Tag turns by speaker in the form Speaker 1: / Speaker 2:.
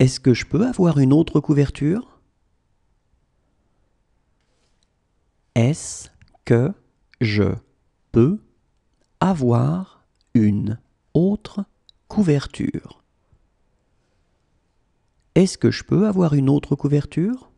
Speaker 1: Est-ce que je peux avoir une autre couverture Est-ce que je peux avoir une autre couverture Est-ce que je peux avoir une autre couverture